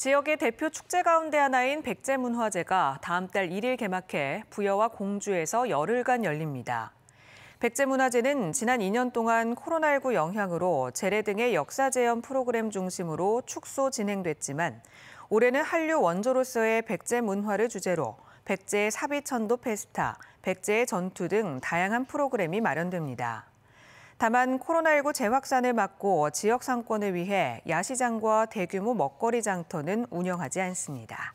지역의 대표 축제 가운데 하나인 백제문화제가 다음 달 1일 개막해 부여와 공주에서 열흘간 열립니다. 백제문화제는 지난 2년 동안 코로나19 영향으로 재래 등의 역사재현 프로그램 중심으로 축소 진행됐지만 올해는 한류 원조로서의 백제문화를 주제로 백제의 사비천도 페스타, 백제의 전투 등 다양한 프로그램이 마련됩니다. 다만 코로나19 재확산을 막고 지역 상권을 위해 야시장과 대규모 먹거리 장터는 운영하지 않습니다.